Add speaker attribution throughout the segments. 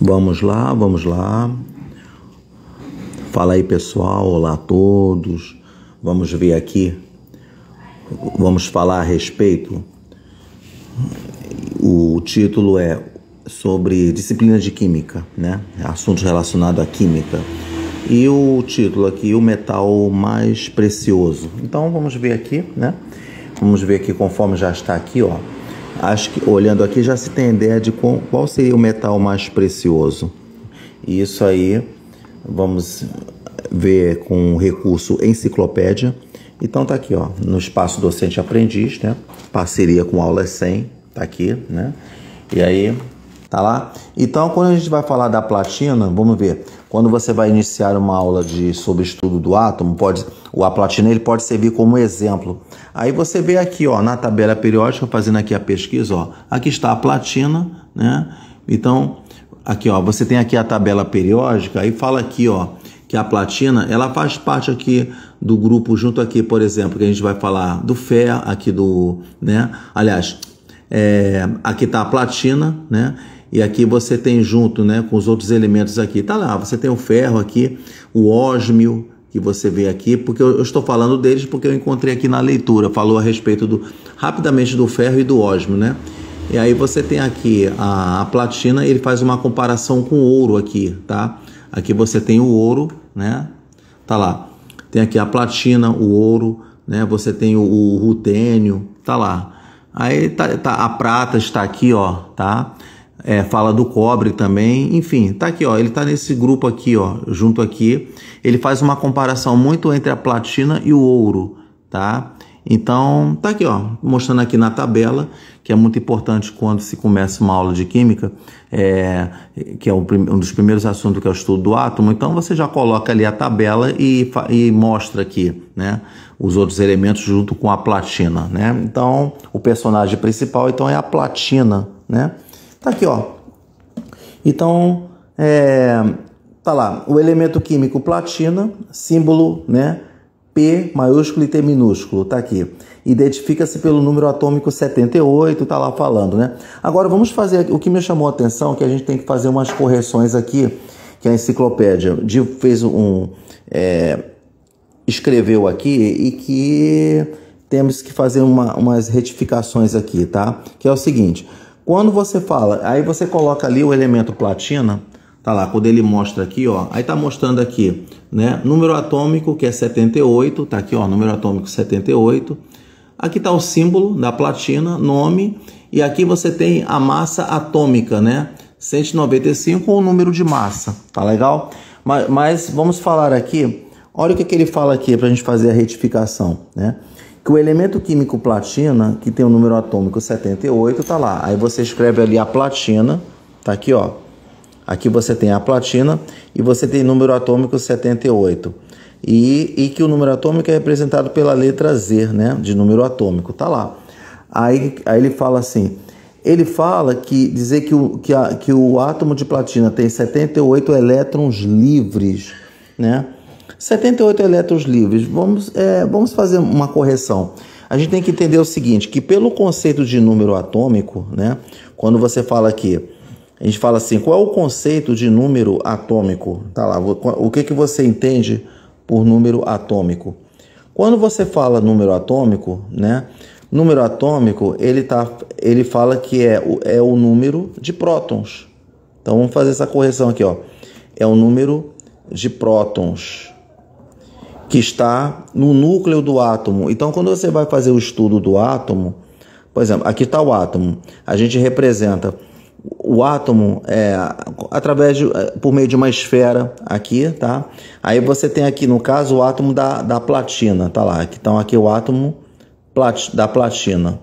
Speaker 1: Vamos lá, vamos lá. Fala aí pessoal, olá a todos. Vamos ver aqui, vamos falar a respeito. O título é sobre disciplina de química, né? Assuntos relacionados à química. E o título aqui, o metal mais precioso. Então vamos ver aqui, né? Vamos ver aqui conforme já está aqui, ó acho que olhando aqui já se tem ideia de qual, qual seria o metal mais precioso. E isso aí vamos ver com o recurso enciclopédia. Então tá aqui, ó, no espaço docente aprendiz, né? Parceria com aula 100, tá aqui, né? E aí tá lá. Então quando a gente vai falar da platina, vamos ver. Quando você vai iniciar uma aula de sobre estudo do átomo, pode o a platina ele pode servir como exemplo Aí você vê aqui, ó, na tabela periódica, fazendo aqui a pesquisa, ó, aqui está a platina, né? Então, aqui, ó, você tem aqui a tabela periódica, aí fala aqui, ó, que a platina, ela faz parte aqui do grupo junto aqui, por exemplo, que a gente vai falar do ferro, aqui do, né? Aliás, é, aqui está a platina, né? E aqui você tem junto, né, com os outros elementos aqui, tá lá, você tem o ferro aqui, o ósmio, que você vê aqui, porque eu, estou falando deles porque eu encontrei aqui na leitura, falou a respeito do rapidamente do ferro e do ósmio, né? E aí você tem aqui a, a platina, ele faz uma comparação com o ouro aqui, tá? Aqui você tem o ouro, né? Tá lá. Tem aqui a platina, o ouro, né? Você tem o, o rutênio, tá lá. Aí tá, tá, a prata está aqui, ó, tá? É, fala do cobre também, enfim, tá aqui, ó, ele tá nesse grupo aqui, ó, junto aqui. Ele faz uma comparação muito entre a platina e o ouro, tá? Então, tá aqui, ó, mostrando aqui na tabela, que é muito importante quando se começa uma aula de química, é, que é um, um dos primeiros assuntos que é o estudo do átomo. Então, você já coloca ali a tabela e, e mostra aqui, né, os outros elementos junto com a platina, né? Então, o personagem principal, então, é a platina, né? Tá aqui, ó. Então, é, tá lá, o elemento químico platina, símbolo, né? P maiúsculo e T minúsculo, tá aqui. Identifica-se pelo número atômico 78, tá lá falando, né? Agora vamos fazer o que me chamou a atenção, é que a gente tem que fazer umas correções aqui, que a enciclopédia de, fez um é, escreveu aqui e que temos que fazer uma, umas retificações aqui, tá? Que é o seguinte: quando você fala, aí você coloca ali o elemento platina, tá lá, quando ele mostra aqui, ó, aí tá mostrando aqui, né, número atômico que é 78, tá aqui, ó, número atômico 78. Aqui tá o símbolo da platina, nome, e aqui você tem a massa atômica, né, 195 ou o número de massa, tá legal? Mas, mas vamos falar aqui, olha o que, que ele fala aqui para a gente fazer a retificação, né? que o elemento químico platina, que tem o número atômico 78, tá lá. Aí você escreve ali a platina, tá aqui, ó. Aqui você tem a platina e você tem número atômico 78. E, e que o número atômico é representado pela letra Z, né? De número atômico, tá lá. Aí, aí ele fala assim: ele fala que dizer que o, que, a, que o átomo de platina tem 78 elétrons livres, né? 78 elétrons livres. Vamos, é, vamos fazer uma correção. A gente tem que entender o seguinte, que pelo conceito de número atômico, né, quando você fala aqui, a gente fala assim, qual é o conceito de número atômico? Tá lá, o que, que você entende por número atômico? Quando você fala número atômico, né, número atômico, ele, tá, ele fala que é o, é o número de prótons. Então vamos fazer essa correção aqui, ó. É o número de prótons que está no núcleo do átomo. Então, quando você vai fazer o estudo do átomo, por exemplo, aqui está o átomo. A gente representa o átomo é, através de, é, por meio de uma esfera aqui, tá? Aí você tem aqui, no caso, o átomo da, da platina, tá lá. Então, aqui é o átomo da platina.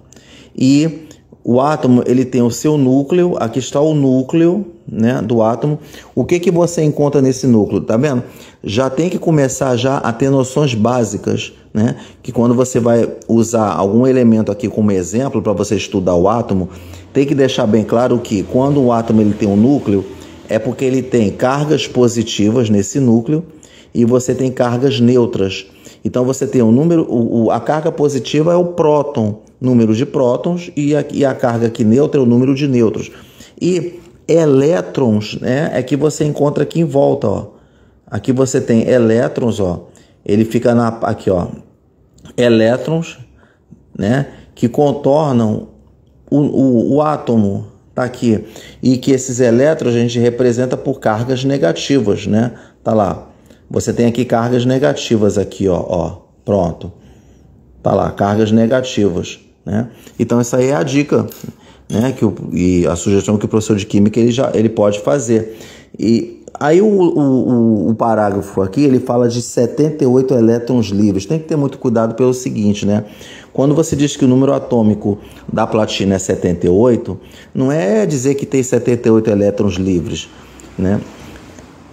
Speaker 1: E o átomo ele tem o seu núcleo, aqui está o núcleo né, do átomo. O que, que você encontra nesse núcleo? Tá vendo? Já tem que começar já a ter noções básicas, né? Que quando você vai usar algum elemento aqui como exemplo para você estudar o átomo, tem que deixar bem claro que quando o átomo ele tem um núcleo, é porque ele tem cargas positivas nesse núcleo e você tem cargas neutras. Então você tem um número, o, a carga positiva é o próton, número de prótons, e a, e a carga que neutra é o número de nêutrons. E elétrons, né, é que você encontra aqui em volta, ó. Aqui você tem elétrons, ó. Ele fica na aqui, ó. Elétrons, né, que contornam o, o, o átomo, tá aqui. E que esses elétrons a gente representa por cargas negativas, né? Tá lá. Você tem aqui cargas negativas aqui, ó, ó. Pronto. Tá lá, cargas negativas, né? Então essa aí é a dica, né, que o, e a sugestão que o professor de química ele já ele pode fazer. E aí o, o, o, parágrafo aqui ele fala de 78 elétrons livres. Tem que ter muito cuidado pelo seguinte, né? Quando você diz que o número atômico da platina é 78, não é dizer que tem 78 elétrons livres, né?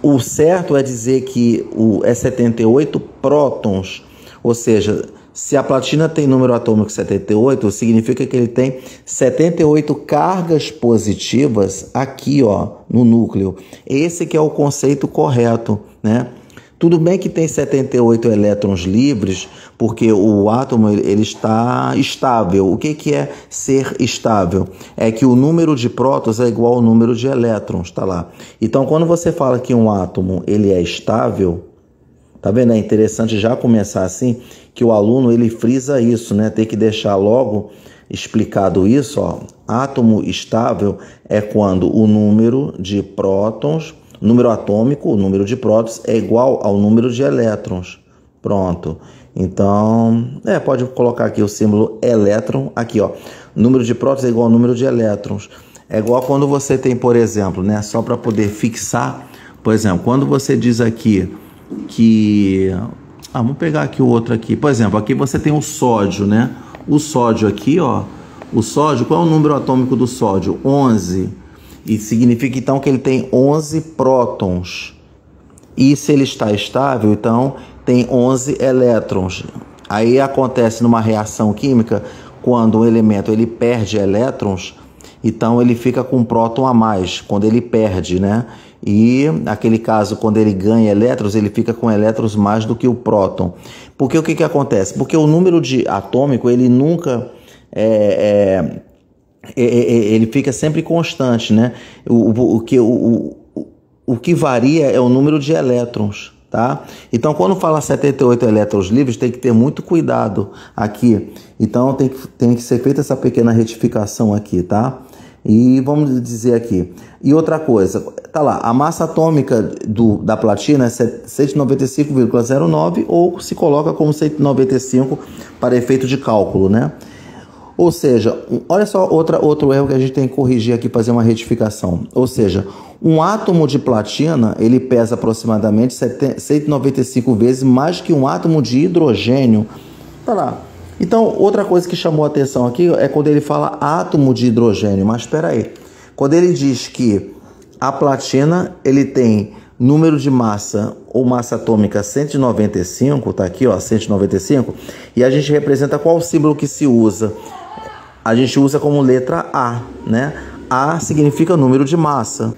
Speaker 1: O certo é dizer que o, é 78 prótons, ou seja, se a platina tem número atômico 78, significa que ele tem 78 cargas positivas aqui, ó, no núcleo. Esse que é o conceito correto, né? Tudo bem que tem 78 elétrons livres, porque o átomo ele está estável. O que, que é ser estável? É que o número de prótons é igual ao número de elétrons, está lá. Então, quando você fala que um átomo ele é estável, Tá vendo? É interessante já começar assim, que o aluno ele frisa isso, né? Tem que deixar logo explicado isso, ó. Átomo estável é quando o número de prótons o número atômico, o número de prótons, é igual ao número de elétrons. Pronto. Então, é, pode colocar aqui o símbolo elétron. Aqui, ó. Número de prótons é igual ao número de elétrons. É igual quando você tem, por exemplo, né? Só para poder fixar. Por exemplo, quando você diz aqui que... Ah, vamos pegar aqui o outro aqui. Por exemplo, aqui você tem o sódio, né? O sódio aqui, ó. O sódio, qual é o número atômico do sódio? 11. E significa então que ele tem 11 prótons. E se ele está estável, então tem 11 elétrons. Aí acontece numa reação química, quando um elemento ele perde elétrons, então ele fica com um próton a mais quando ele perde, né? E naquele caso, quando ele ganha elétrons, ele fica com elétrons mais do que o próton. Porque o que, que acontece? Porque o número de atômico ele nunca é, é é, é, é, ele fica sempre constante, né? O, o, que, o, o que varia é o número de elétrons, tá? Então, quando fala 78 elétrons livres, tem que ter muito cuidado aqui. Então, tem que, tem que ser feita essa pequena retificação aqui, tá? E vamos dizer aqui. E outra coisa, tá lá, a massa atômica do, da platina é 195,09 ou se coloca como 195 para efeito de cálculo, né? Ou seja, olha só outra, outro erro que a gente tem que corrigir aqui, fazer uma retificação. Ou seja, um átomo de platina ele pesa aproximadamente 195 vezes mais que um átomo de hidrogênio. Tá lá. Então, outra coisa que chamou atenção aqui é quando ele fala átomo de hidrogênio. Mas espera aí. Quando ele diz que a platina ele tem número de massa ou massa atômica 195, tá aqui, ó, 195, e a gente representa qual símbolo que se usa a gente usa como letra A, né? A significa número de massa.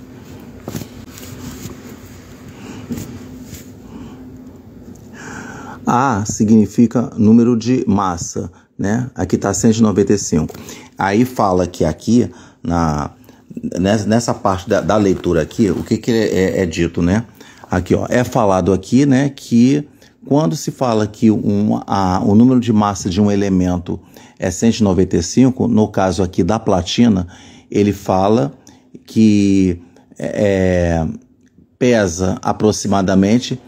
Speaker 1: A significa número de massa, né? Aqui está 195. Aí fala que aqui, na, nessa parte da, da leitura aqui, o que, que é, é, é dito, né? Aqui, ó, é falado aqui, né, que quando se fala que um, a, o número de massa de um elemento é 195, no caso aqui da platina, ele fala que é, é, pesa aproximadamente.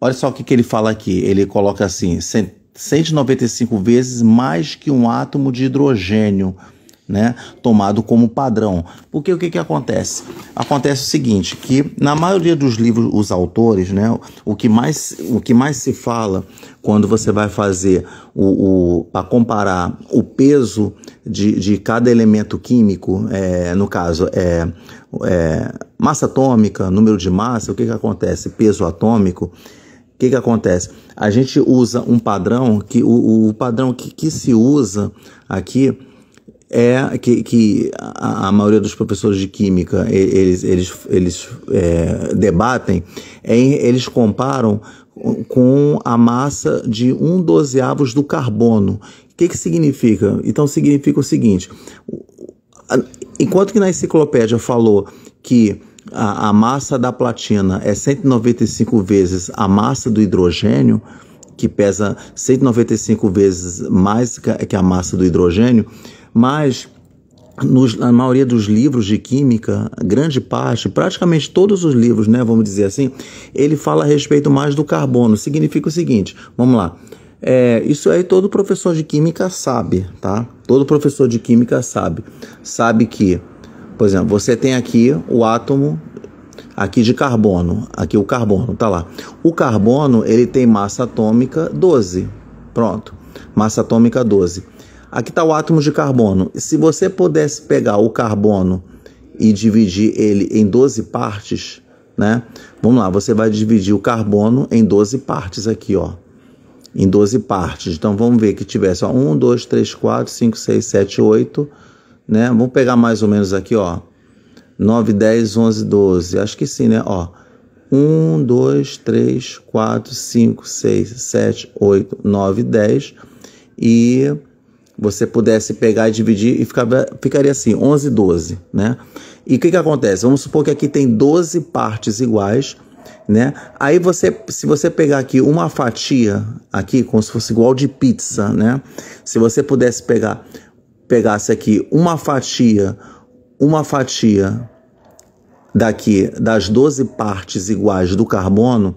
Speaker 1: Olha só o que, que ele fala aqui. Ele coloca assim: 195 vezes mais que um átomo de hidrogênio né, tomado como padrão. Porque o que, que acontece? Acontece o seguinte, que na maioria dos livros, os autores, né, o, que mais, o que mais se fala quando você vai fazer o, o para comparar o peso de, de cada elemento químico, é, no caso, é, é, massa atômica, número de massa, o que, que acontece? Peso atômico, o que, que acontece? A gente usa um padrão que o, o padrão que, que se usa aqui é que, que a, a, maioria dos professores de química eles, eles, eles é, debatem, é, eles comparam com a massa de um dozeavos do carbono. O que, que significa? Então significa o seguinte: enquanto que na enciclopédia falou que a, a massa da platina é 195 vezes a massa do hidrogênio, que pesa 195 vezes mais que a massa do hidrogênio, mas nos, na maioria dos livros de química, grande parte, praticamente todos os livros, né, vamos dizer assim, ele fala a respeito mais do carbono. Significa o seguinte, vamos lá. É, isso aí todo professor de química sabe, tá? Todo professor de química sabe. Sabe que, por exemplo, você tem aqui o átomo aqui de carbono, aqui o carbono, tá lá. O carbono, ele tem massa atômica 12. Pronto. Massa atômica 12. Aqui está o átomo de carbono. Se você pudesse pegar o carbono e dividir ele em 12 partes, né? Vamos lá, você vai dividir o carbono em 12 partes aqui, ó. Em 12 partes. Então vamos ver que tivesse, ó, 1, 2, 3, 4, 5, 6, 7, 8, né? Vamos pegar mais ou menos aqui, ó. 9, 10, 11, 12. Acho que sim, né? Ó. 1, 2, 3, 4, 5, 6, 7, 8, 9, 10. E você pudesse pegar e dividir e ficaria assim, 11, 12, né? E o que, que acontece? Vamos supor que aqui tem 12 partes iguais, né? Aí você, se você pegar aqui uma fatia aqui, como se fosse igual de pizza, né? Se você pudesse pegar, pegasse aqui uma fatia, uma fatia daqui das 12 partes iguais do carbono,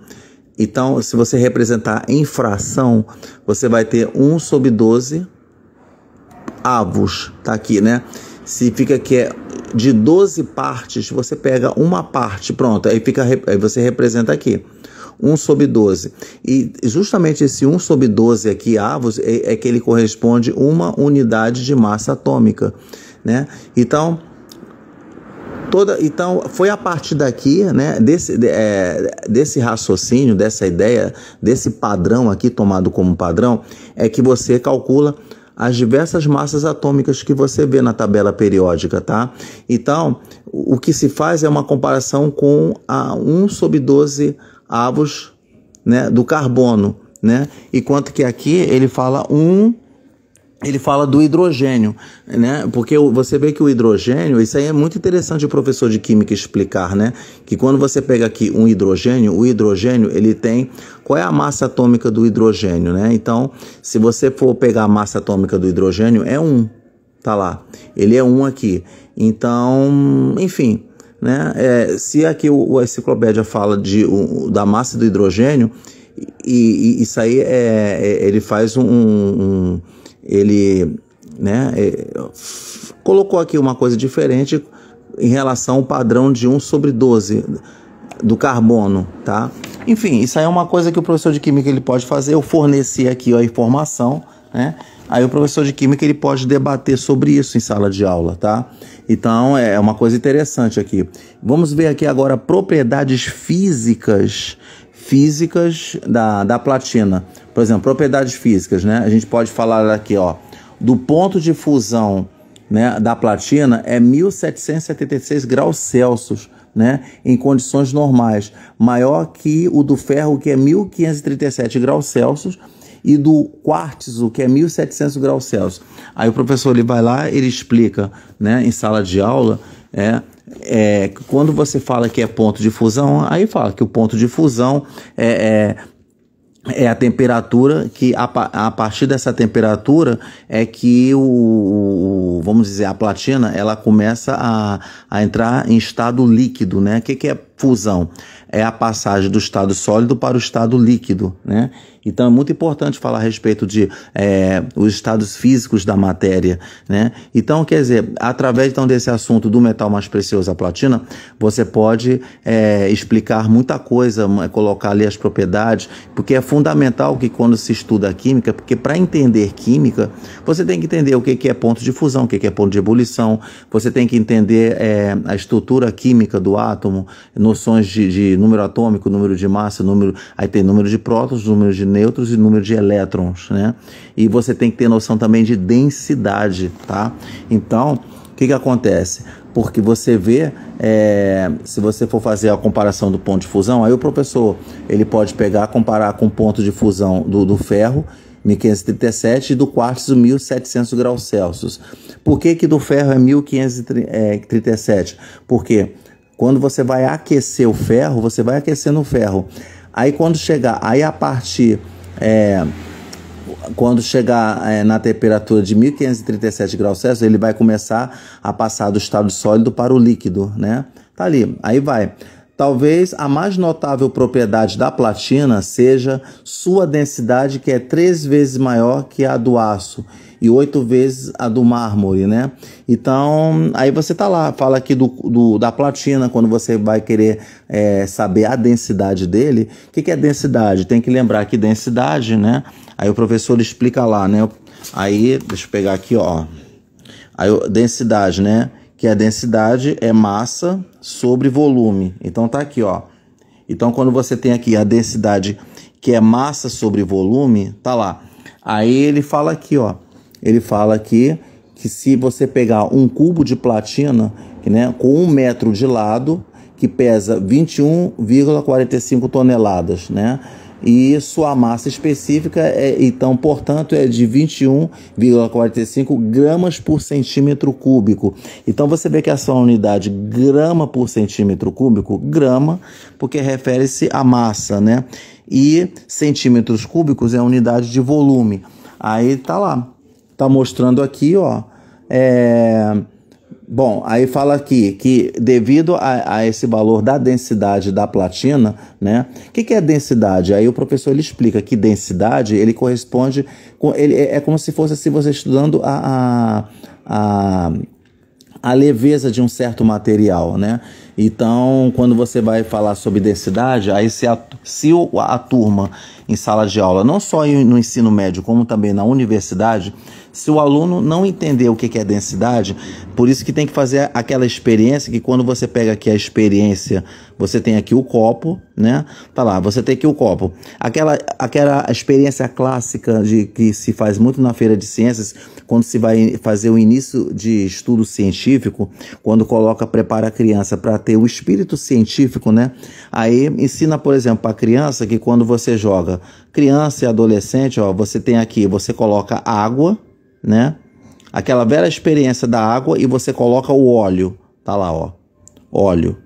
Speaker 1: então se você representar em fração, você vai ter 1 sobre 12 avos, tá aqui, né? Significa que é de 12 partes, você pega uma parte, pronto, aí, fica, aí você representa aqui. 1 sobre 12. E justamente esse 1 sobre 12 aqui, avos, é, é que ele corresponde a uma unidade de massa atômica. Né? Então, toda, então foi a partir daqui, né, desse, de, é, desse raciocínio, dessa ideia, desse padrão aqui tomado como padrão, é que você calcula as diversas massas atômicas que você vê na tabela periódica, tá? Então, o que se faz é uma comparação com a 1 sobre 12 avos né, do carbono, né? Enquanto que aqui ele fala 1 ele fala do hidrogênio, né? Porque você vê que o hidrogênio, isso aí é muito interessante o professor de química explicar, né? Que quando você pega aqui um hidrogênio, o hidrogênio ele tem qual é a massa atômica do hidrogênio, né? Então, se você for pegar a massa atômica do hidrogênio, é um, tá lá. Ele é um aqui. Então, enfim, né? É, se aqui o, a enciclopédia fala de o, da massa do hidrogênio e, e isso aí é, é ele faz um, um ele né, é, colocou aqui uma coisa diferente em relação ao padrão de 1 sobre 12 do carbono, tá? Enfim, isso aí é uma coisa que o professor de química ele pode fazer. Eu forneci aqui a informação, né? Aí o professor de química ele pode debater sobre isso em sala de aula, tá? Então é, é uma coisa interessante aqui. Vamos ver aqui agora propriedades físicas físicas da, da platina. Por exemplo, propriedades físicas, né? A gente pode falar aqui, ó, do ponto de fusão né, da platina é 1776 graus Celsius, né, em condições normais, maior que o do ferro, que é 1537 graus Celsius, e do quartzo, que é 1700 graus Celsius. Aí o professor ele vai lá, ele explica, né, em sala de aula, é, é, quando você fala que é ponto de fusão, aí fala que o ponto de fusão é, é é a temperatura que a, a partir dessa temperatura é que o, vamos dizer a platina ela começa a, a entrar em estado líquido né o que, que é fusão, é a passagem do estado sólido para o estado líquido, né? Então é muito importante falar a respeito de é, os estados físicos da matéria, né? Então quer dizer, através então desse assunto do metal mais precioso, a platina, você pode é, explicar muita coisa, é, colocar ali as propriedades, porque é fundamental que quando se estuda a química, porque para entender química você tem que entender o que é ponto de fusão, o que que é ponto de ebulição, você tem que entender é, a estrutura química do átomo noções de, de, número atômico, número de massa, número, aí tem número de prótons, número de nêutrons e número de elétrons, né? E você tem que ter noção também de densidade, tá? Então, o que, que acontece? Porque você vê, é, se você for fazer a comparação do ponto de fusão, aí o professor ele pode pegar, comparar com o ponto de fusão do, do ferro 1537 e do quartzo 1700 graus Celsius. Por que, que do ferro é 1537? É, Porque quando você vai aquecer o ferro, você vai aquecendo o ferro. Aí quando chegar, aí a partir é, quando chegar é, na temperatura de 1537 graus Celsius, ele vai começar a passar do estado sólido para o líquido, né? Tá ali, aí vai. Talvez a mais notável propriedade da platina seja sua densidade, que é três vezes maior que a do aço e oito vezes a do mármore, né? Então, aí você tá lá, fala aqui do, do da platina, quando você vai querer é, saber a densidade dele. O que, que é densidade? Tem que lembrar que densidade, né? Aí o professor explica lá, né? Aí, deixa eu pegar aqui, ó. Aí, densidade, né? Que a densidade é massa sobre volume. Então tá aqui, ó. Então quando você tem aqui a densidade que é massa sobre volume, tá lá. Aí ele fala aqui, ó, ele fala aqui que se você pegar um cubo de platina né, com um metro de lado, que pesa 21,45 toneladas, né? E sua massa específica é, então, portanto, é de 21,45 gramas por centímetro cúbico. Então você vê que essa unidade grama por centímetro cúbico, grama, porque refere-se à massa, né? E centímetros cúbicos é a unidade de volume. Aí tá lá, tá mostrando aqui, ó. É, bom, aí fala aqui que devido a, a esse valor da densidade da platina, né? O que, que é densidade? Aí o professor ele explica que densidade ele corresponde com ele é, é como se fosse assim você estudando a, a, a a leveza de um certo material, né? Então, quando você vai falar sobre densidade, aí se a, se a turma em sala de aula, não só no ensino médio, como também na universidade, se o aluno não entender o que é densidade, por isso que tem que fazer aquela experiência que quando você pega aqui a experiência, você tem aqui o copo, né? Tá lá, você tem aqui o copo. Aquela, aquela experiência clássica de que se faz muito na feira de ciências, quando se vai fazer o início de estudo científico, quando coloca, prepara a criança para ter o espírito científico, né? Aí ensina, por exemplo, a criança que quando você joga criança e adolescente, ó, você tem aqui, você coloca água, né? Aquela velha experiência da água e você coloca o óleo. Tá lá, ó. Óleo.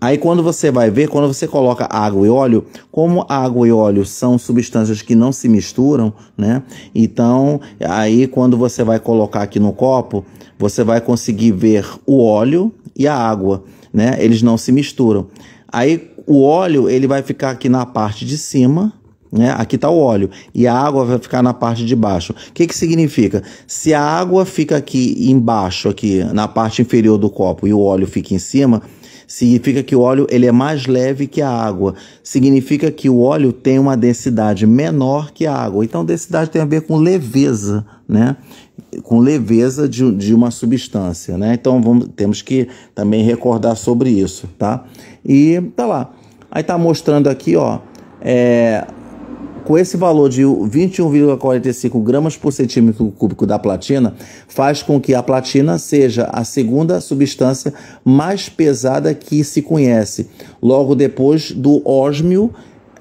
Speaker 1: Aí quando você vai ver, quando você coloca água e óleo, como água e óleo são substâncias que não se misturam, né? Então, aí quando você vai colocar aqui no copo, você vai conseguir ver o óleo e a água, né? Eles não se misturam. Aí o óleo, ele vai ficar aqui na parte de cima, né? Aqui está o óleo e a água vai ficar na parte de baixo. O que, que significa? Se a água fica aqui embaixo, aqui na parte inferior do copo, e o óleo fica em cima, significa que o óleo ele é mais leve que a água. Significa que o óleo tem uma densidade menor que a água. Então, densidade tem a ver com leveza, né? Com leveza de, de uma substância, né? Então, vamos, temos que também recordar sobre isso, tá? E tá lá. Aí tá mostrando aqui, ó. É, com esse valor de 21,45 gramas por centímetro cúbico da platina, faz com que a platina seja a segunda substância mais pesada que se conhece, logo depois do ósmio.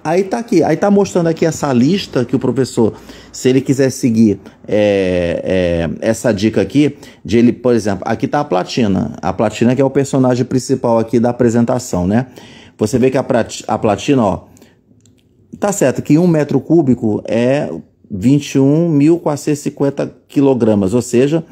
Speaker 1: Aí tá aqui, aí tá mostrando aqui essa lista que o professor, se ele quiser seguir é, é, essa dica aqui, de ele, por exemplo, aqui tá a platina, a platina que é o personagem principal aqui da apresentação, né? Você vê que a, a platina, ó, Tá certo que um metro cúbico é 21.450 quilogramas, ou seja,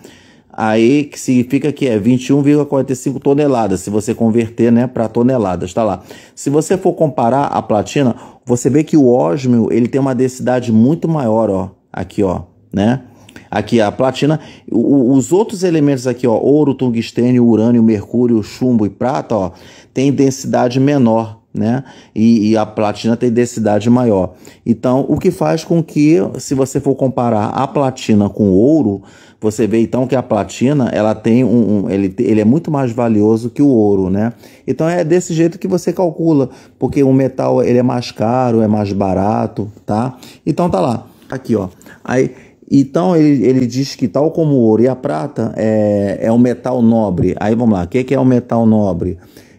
Speaker 1: aí que significa que é 21,45 toneladas, se você converter né, para toneladas, está lá. Se você for comparar a platina, você vê que o ósmio ele tem uma densidade muito maior, ó, aqui, ó, né? Aqui a platina, o, os outros elementos aqui, ó, ouro, tungstênio, urânio, mercúrio, chumbo e prata, ó, tem densidade menor, né? E, e, a platina tem densidade maior. Então, o que faz com que, se você for comparar a platina com o ouro, você vê então que a platina ela tem um, um ele, ele é muito mais valioso que o ouro, né? Então é desse jeito que você calcula, porque o metal ele é mais caro, é mais barato, tá? Então tá lá, aqui ó, aí então ele, ele diz que tal como o ouro e a prata é, é um metal nobre. Aí vamos lá, o que, é, que é o um metal nobre?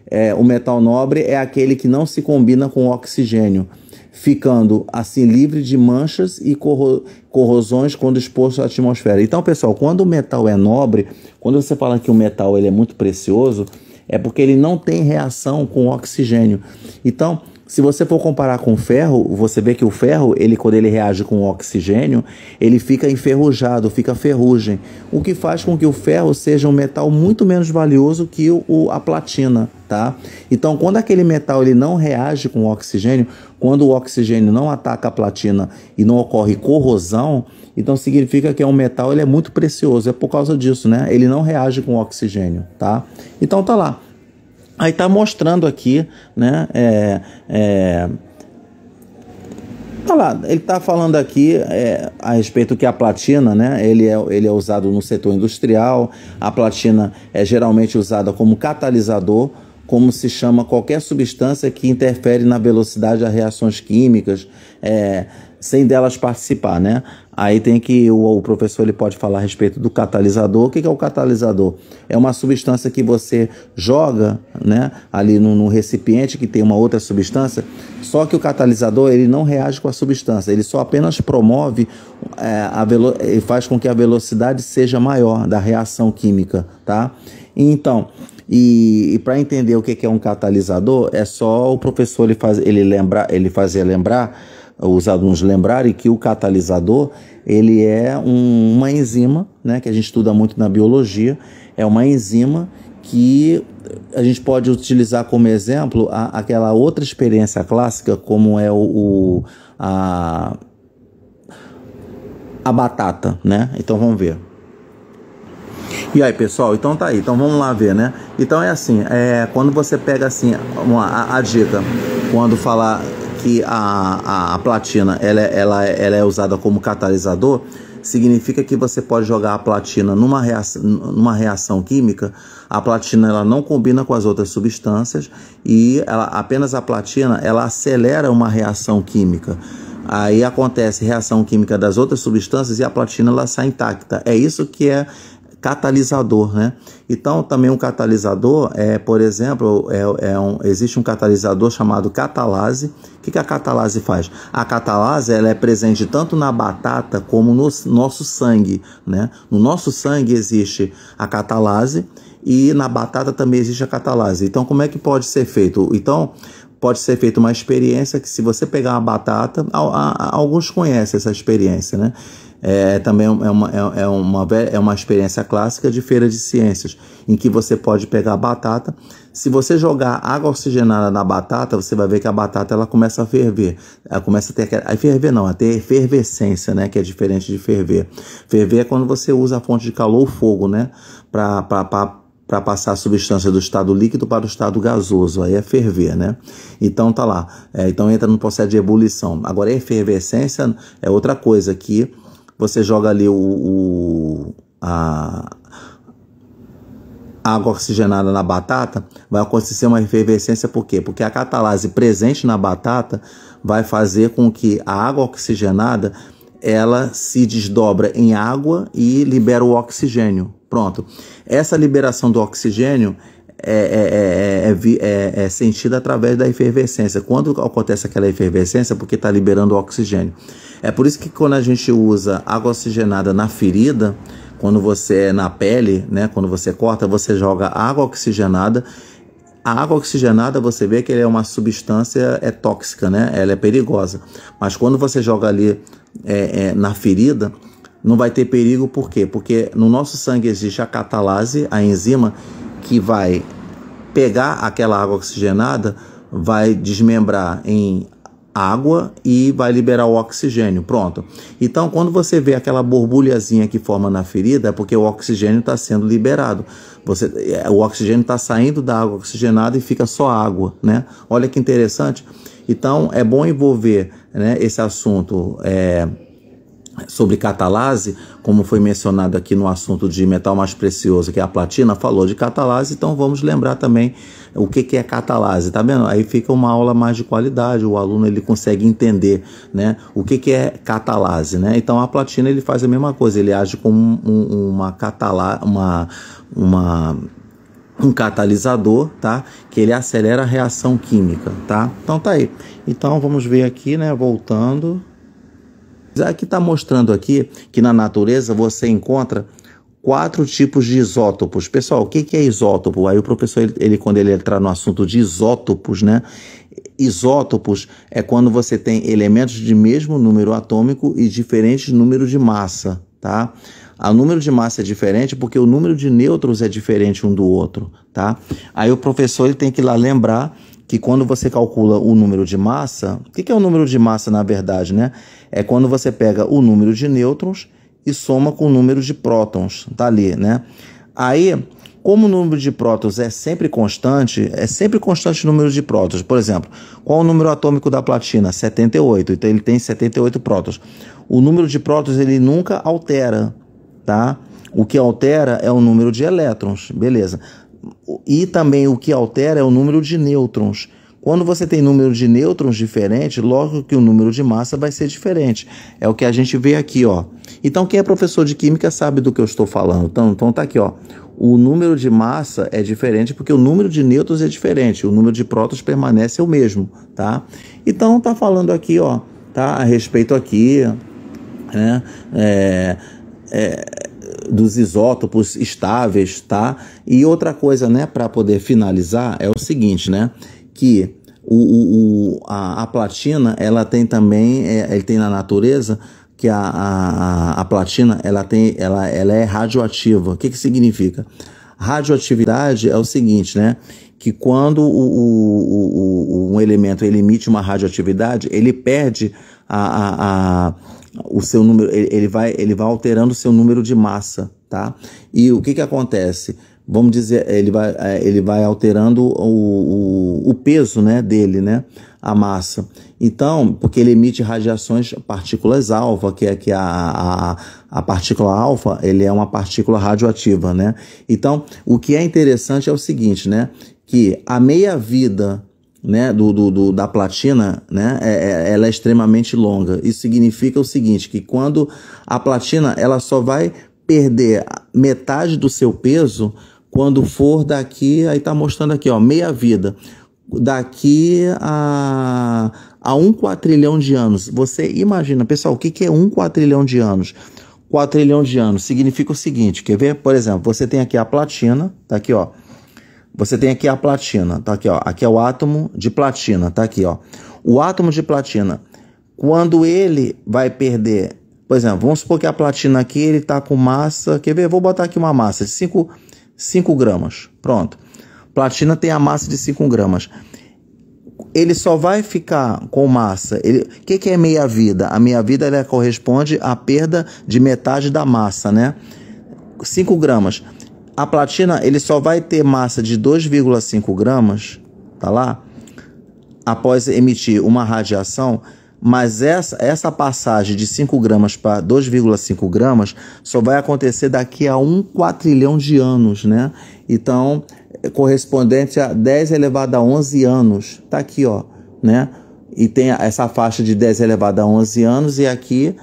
Speaker 1: é, o metal nobre é aquele que não se combina com oxigênio, ficando assim livre de manchas e corro corrosões quando exposto à atmosfera. Então, pessoal, quando o metal é nobre, quando você fala que o metal ele é muito precioso, é porque ele não tem reação com oxigênio. Então, se você for comparar com o ferro, você vê que o ferro, ele quando ele reage com o oxigênio, ele fica enferrujado, fica ferrugem, o que faz com que o ferro seja um metal muito menos valioso que o, a platina, tá? Então, quando aquele metal ele não reage com o oxigênio, quando o oxigênio não ataca a platina e não ocorre corrosão, então significa que é um metal, ele é muito precioso, é por causa disso, né? Ele não reage com o oxigênio, tá? Então tá lá. Aí está mostrando aqui, né? É, é, Olha tá lá, ele está falando aqui é, a respeito que a platina, né? Ele é, ele é usado no setor industrial. A platina é geralmente usada como catalisador como se chama qualquer substância que interfere na velocidade das reações químicas, é, sem delas participar, né? Aí tem que o, o, professor ele pode falar a respeito do catalisador. O que, que é o catalisador? É uma substância que você joga, né, ali no, no, recipiente que tem uma outra substância. Só que o catalisador ele não reage com a substância, ele só apenas promove é, a velo faz com que a velocidade seja maior da reação química, tá? Então e, e para entender o que, que é um catalisador, é só o professor ele, faz, ele, ele fazer lembrar, os alunos lembrarem que o catalisador ele é um, uma enzima, né, que a gente estuda muito na biologia, é uma enzima que a gente pode utilizar como exemplo a, aquela outra experiência clássica, como é o, o a, a batata, né? Então vamos ver. E aí, pessoal, então tá aí. Então vamos lá ver, né? Então é assim, é, quando você pega assim uma, a, a, dica, quando falar que a, a, a platina ela, é, ela, é, ela é usada como catalisador, significa que você pode jogar a platina numa reação, numa reação química. A platina ela não combina com as outras substâncias e ela, apenas a platina ela acelera uma reação química. Aí acontece reação química das outras substâncias e a platina ela sai intacta. É isso que é catalisador, né? Então, também um catalisador é, por exemplo, é, é um, existe um catalisador chamado catalase. O que, que a catalase faz? A catalase ela é presente tanto na batata como no nosso sangue, né? No nosso sangue existe a catalase e na batata também existe a catalase. Então, como é que pode ser feito? Então, pode ser feita uma experiência que se você pegar uma batata, a, alguns conhecem essa experiência, né? é, também é, é uma, é, é, uma, é uma experiência clássica de feira de ciências, em que você pode pegar a batata. Se você jogar água oxigenada na batata, você vai ver que a batata ela começa a ferver. Ela começa a ter aquela. A ferver não, a ter efervescência, né? Que é diferente de ferver. Ferver é quando você usa a fonte de calor ou fogo, né? Para para passar a substância do estado líquido para o estado gasoso, aí é ferver, né? Então tá lá, é, então entra no processo de ebulição. Agora, efervescência é outra coisa que você joga ali o, o a água oxigenada na batata, vai acontecer uma efervescência por quê? Porque a catalase presente na batata vai fazer com que a água oxigenada ela se desdobra em água e libera o oxigênio. Pronto. Essa liberação do oxigênio é, é, é, é sentida através da efervescência. Quando acontece aquela efervescência, porque está liberando oxigênio. É por isso que quando a gente usa água oxigenada na ferida, quando você na pele, né, quando você corta, você joga água oxigenada. A água oxigenada você vê que é uma substância é tóxica, né? Ela é perigosa. Mas quando você joga ali é, é, na ferida, não vai ter perigo, por quê? Porque no nosso sangue existe a catalase, a enzima que vai pegar aquela água oxigenada, vai desmembrar em água e vai liberar o oxigênio. Pronto. Então, quando você vê aquela borbulhazinha que forma na ferida, é porque o oxigênio está sendo liberado. Você, é, o oxigênio está saindo da água oxigenada e fica só água, né? Olha que interessante. Então, é bom envolver né, esse assunto. É, sobre catalase, como foi mencionado aqui no assunto de metal mais precioso, que é a platina, falou de catalase, então vamos lembrar também o que, que é catalase, tá vendo? Aí fica uma aula mais de qualidade, o aluno ele consegue entender, né, o que, que é catalase, né? Então a platina ele faz a mesma coisa, ele age como um, uma catala uma, uma um catalisador, tá? Que ele acelera a reação química, tá? Então tá aí. Então vamos ver aqui, né, voltando Aqui está mostrando aqui que na natureza você encontra quatro tipos de isótopos. Pessoal, o que, que é isótopo? Aí o professor, ele, ele, quando ele entrar no assunto de isótopos, né? Isótopos é quando você tem elementos de mesmo número atômico e diferentes números de massa, tá? O número de massa é diferente porque o número de nêutrons é diferente um do outro, tá? Aí o professor ele tem que ir lá lembrar que quando você calcula o número de massa, o que, que é o número de massa na verdade, né? É quando você pega o número de nêutrons e soma com o número de prótons, tá ali, né? Aí, como o número de prótons é sempre constante, é sempre constante o número de prótons. Por exemplo, qual o número atômico da platina? 78. Então ele tem 78 prótons. O número de prótons ele nunca altera, tá? O que altera é o número de elétrons, beleza? E também o que altera é o número de nêutrons. Quando você tem número de nêutrons diferente, logo que o número de massa vai ser diferente. É o que a gente vê aqui, ó. Então, quem é professor de química sabe do que eu estou falando. Então, então tá aqui, ó. O número de massa é diferente porque o número de nêutrons é diferente. O número de prótons permanece o mesmo, tá? Então, tá falando aqui, ó, tá? A respeito aqui, né? É, é, dos isótopos estáveis, tá? E outra coisa, né, para poder finalizar, é o seguinte, né? Que o, o, a, a platina, ela tem também, é, ele tem na natureza que a, a, a platina, ela, tem, ela, ela é radioativa. O que, que significa? Radioatividade é o seguinte, né? Que quando o, o, o, um elemento ele emite uma radioatividade, ele perde a, a o seu número, ele, vai, ele vai alterando o seu número de massa, tá? E o que que acontece? Vamos dizer, ele vai, é, ele vai alterando o, o, o peso né, dele, né? A massa. Então, porque ele emite radiações, partículas alfa, que é que é a, a, a partícula alfa, ele é uma partícula radioativa, né? Então, o que é interessante é o seguinte, né? Que a meia-vida né, do, do, do, da platina, né, é, é, ela é extremamente longa. Isso significa o seguinte, que quando a platina ela só vai perder metade do seu peso quando for daqui, aí está mostrando aqui, ó, meia vida, daqui a, a um quatrilhão de anos. Você imagina, pessoal, o que, que é um quatrilhão de anos? Quatrilhão de anos significa o seguinte, quer ver? Por exemplo, você tem aqui a platina, tá aqui, ó, você tem aqui a platina, tá aqui, ó. Aqui é o átomo de platina, tá aqui, ó. O átomo de platina, quando ele vai perder, por exemplo, vamos supor que a platina aqui ele tá com massa, quer ver? Vou botar aqui uma massa de 5 5 gramas. Pronto. Platina tem a massa de 5 gramas. Ele só vai ficar com massa. O que, que é meia-vida? A meia-vida corresponde à perda de metade da massa, né? 5 gramas a platina ele só vai ter massa de 2,5 gramas, tá lá? Após emitir uma radiação, mas essa, essa passagem de 5 gramas para 2,5 gramas só vai acontecer daqui a 1 quatrilhão de anos, né? Então, é correspondente a 10 elevado a 11 anos. Tá aqui, ó, né? E tem essa faixa de 10 elevado a 11 anos e aqui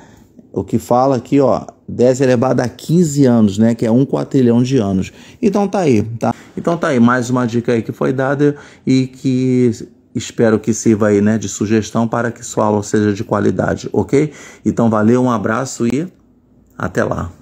Speaker 1: o que fala aqui, ó, 10 elevado a 15 anos, né, que é um quatrilhão de anos. Então tá aí, tá? Então tá aí, mais uma dica aí que foi dada e que espero que sirva aí, né, de sugestão para que sua aula seja de qualidade, ok? Então valeu, um abraço e até lá.